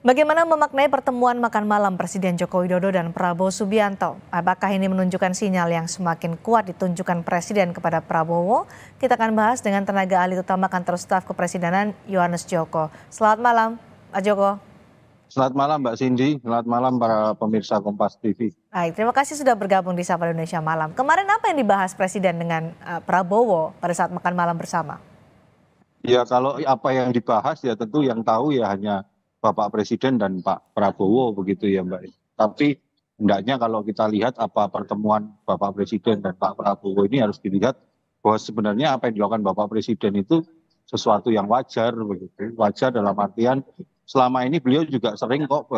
Bagaimana memaknai pertemuan makan malam Presiden Joko Widodo dan Prabowo Subianto? Apakah ini menunjukkan sinyal yang semakin kuat ditunjukkan Presiden kepada Prabowo? Kita akan bahas dengan tenaga ahli utama kantor staf kepresidenan Yohanes Joko. Selamat malam, Pak Joko. Selamat malam Mbak Cindy, selamat malam para pemirsa Kompas TV. Baik, terima kasih sudah bergabung di Sapa Indonesia Malam. Kemarin apa yang dibahas Presiden dengan uh, Prabowo pada saat makan malam bersama? Ya kalau apa yang dibahas ya tentu yang tahu ya hanya Bapak Presiden dan Pak Prabowo begitu ya Mbak. Tapi hendaknya kalau kita lihat apa pertemuan Bapak Presiden dan Pak Prabowo ini harus dilihat bahwa sebenarnya apa yang dilakukan Bapak Presiden itu sesuatu yang wajar begitu. Wajar dalam artian selama ini beliau juga sering kok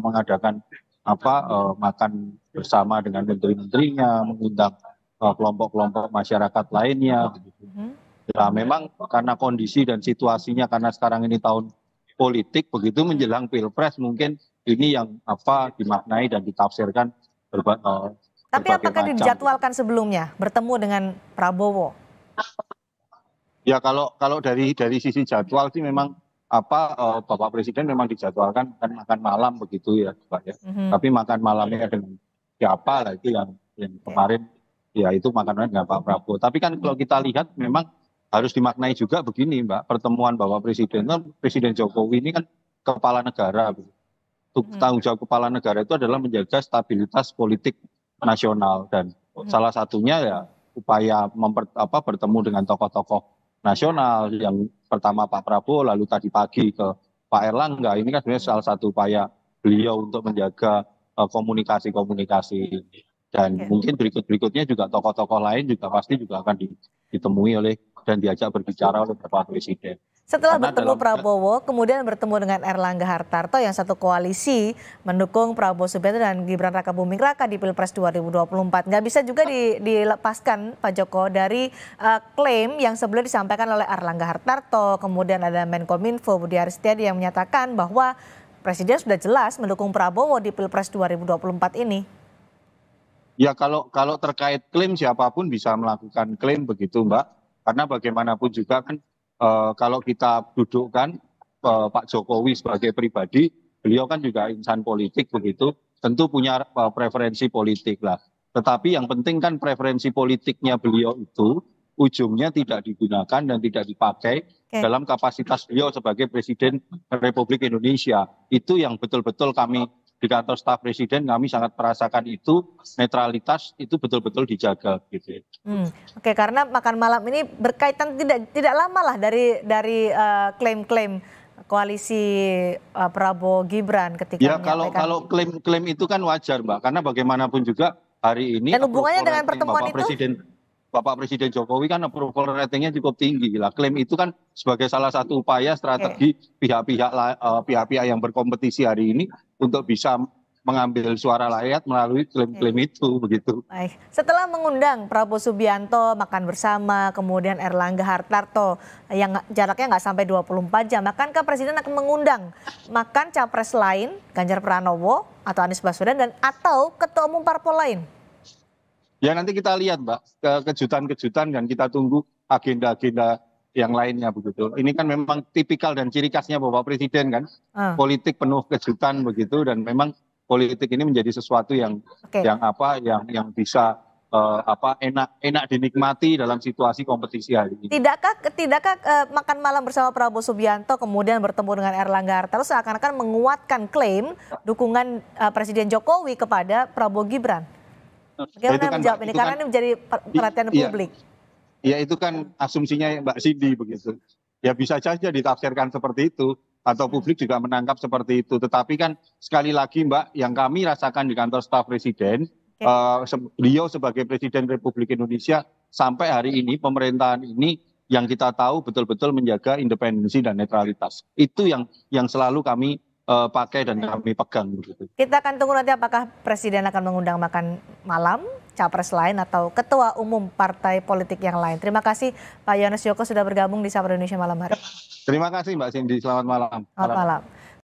mengadakan apa eh, makan bersama dengan menteri-menterinya, mengundang eh, kelompok-kelompok masyarakat lainnya. Hmm. Nah, memang karena kondisi dan situasinya karena sekarang ini tahun politik begitu menjelang pilpres mungkin ini yang apa dimaknai dan ditafsirkan berba eh, Tapi apakah dijadwalkan sebelumnya bertemu dengan Prabowo? Ya kalau kalau dari dari sisi jadwal sih memang apa uh, Bapak Presiden memang dijadwalkan kan makan malam begitu ya Pak ya. Mm-hmm. Tapi makan malamnya dengan siapa lah itu yang yang kemarin ya itu makanannya dengan Pak Prabowo. Tapi kan kalau kita lihat memang harus dimaknai juga begini Mbak, pertemuan Bapak Presiden kan Presiden Jokowi ini kan kepala negara. Hmm. Tanggung jawab kepala negara itu adalah menjaga stabilitas politik nasional dan hmm. salah satunya ya upaya memper, apa, bertemu dengan tokoh-tokoh nasional yang pertama Pak Prabowo lalu tadi pagi ke Pak Erlangga ini kan sebenarnya salah satu upaya beliau untuk menjaga eh, komunikasi-komunikasi uh, dan okay. mungkin berikut-berikutnya juga tokoh-tokoh lain juga pasti juga akan ditemui oleh dan diajak berbicara oleh Bapak Presiden. Setelah Karena bertemu dalam... Prabowo, kemudian bertemu dengan Erlangga Hartarto yang satu koalisi mendukung Prabowo Subianto dan Gibran Raka Buming Raka di Pilpres 2024. Nggak bisa juga di, dilepaskan Pak Joko dari uh, klaim yang sebelumnya disampaikan oleh Erlangga Hartarto, kemudian ada Menkominfo Budi Aristiadi yang menyatakan bahwa Presiden sudah jelas mendukung Prabowo di Pilpres 2024 ini. Ya kalau kalau terkait klaim siapapun bisa melakukan klaim begitu Mbak karena bagaimanapun juga kan eh, kalau kita dudukkan eh, Pak Jokowi sebagai pribadi, beliau kan juga insan politik begitu, tentu punya eh, preferensi politik lah. Tetapi yang penting kan preferensi politiknya beliau itu ujungnya tidak digunakan dan tidak dipakai okay. dalam kapasitas beliau sebagai Presiden Republik Indonesia. Itu yang betul-betul kami di kantor staf presiden kami sangat merasakan itu netralitas itu betul-betul dijaga gitu. Ya. Hmm. Oke, okay, karena makan malam ini berkaitan tidak tidak lama lah dari dari eh, klaim-klaim uh, koalisi uh, Prabowo Gibran ketika Ya kalau kalau klaim-klaim itu kan wajar Mbak karena bagaimanapun juga hari ini Dan hubungannya dengan pertemuan Bapak itu Presiden Bapak Presiden Jokowi kan approval ratingnya cukup tinggi lah. Klaim itu kan sebagai salah satu upaya strategi pihak-pihak uh, pihak-pihak yang berkompetisi hari ini untuk bisa mengambil suara layak melalui klaim-klaim itu begitu. Baik. Setelah mengundang Prabowo Subianto makan bersama, kemudian Erlangga Hartarto yang jaraknya nggak sampai 24 jam, makankah Presiden akan mengundang makan capres lain, Ganjar Pranowo atau Anies Baswedan dan atau ketua umum parpol lain? ya nanti kita lihat mbak kejutan kejutan dan kita tunggu agenda agenda yang lainnya begitu. Ini kan memang tipikal dan ciri khasnya Bapak Presiden kan. Uh. Politik penuh kejutan begitu dan memang politik ini menjadi sesuatu yang okay. yang apa yang yang bisa uh, apa enak enak dinikmati dalam situasi kompetisi hari ini. Tidakkah tidakkah uh, makan malam bersama Prabowo Subianto kemudian bertemu dengan Erlangga terus seakan-akan menguatkan klaim dukungan uh, Presiden Jokowi kepada Prabowo Gibran? Bagaimana kan, menjawab ini? Kan karena kan, ini menjadi perhatian iya, publik. Ya itu kan asumsinya Mbak Cindy begitu. Ya bisa saja ditafsirkan seperti itu atau publik juga menangkap seperti itu. Tetapi kan sekali lagi Mbak, yang kami rasakan di kantor staf presiden, okay. uh, eh, beliau sebagai presiden Republik Indonesia sampai hari ini pemerintahan ini yang kita tahu betul-betul menjaga independensi dan netralitas. Itu yang yang selalu kami uh, pakai dan kami pegang begitu. Kita akan tunggu nanti apakah presiden akan mengundang makan malam capres lain atau ketua umum partai politik yang lain. Terima kasih Pak Yonas Yoko sudah bergabung di Sapa Indonesia malam hari. Terima kasih Mbak Cindy, selamat malam. Selamat malam. malam.